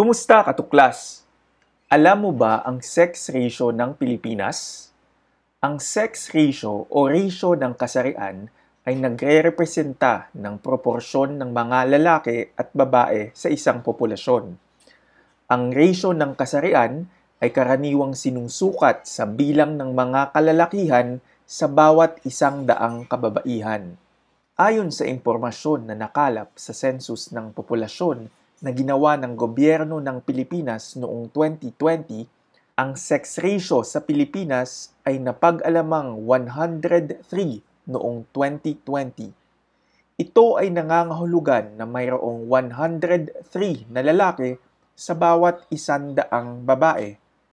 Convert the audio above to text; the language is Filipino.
Kumusta katuklas? Alam mo ba ang sex ratio ng Pilipinas? Ang sex ratio o ratio ng kasarian ay nagre-representa ng proporsyon ng mga lalaki at babae sa isang populasyon. Ang ratio ng kasarian ay karaniwang sinusukat sa bilang ng mga kalalakihan sa bawat isang daang kababaihan. Ayon sa impormasyon na nakalap sa Census ng populasyon na ginawa ng gobyerno ng Pilipinas noong 2020 ang sex ratio sa Pilipinas ay napag-alamang 103 noong 2020. Ito ay nangangahulugan na mayroong 103 na lalaki sa bawat isandaang babae.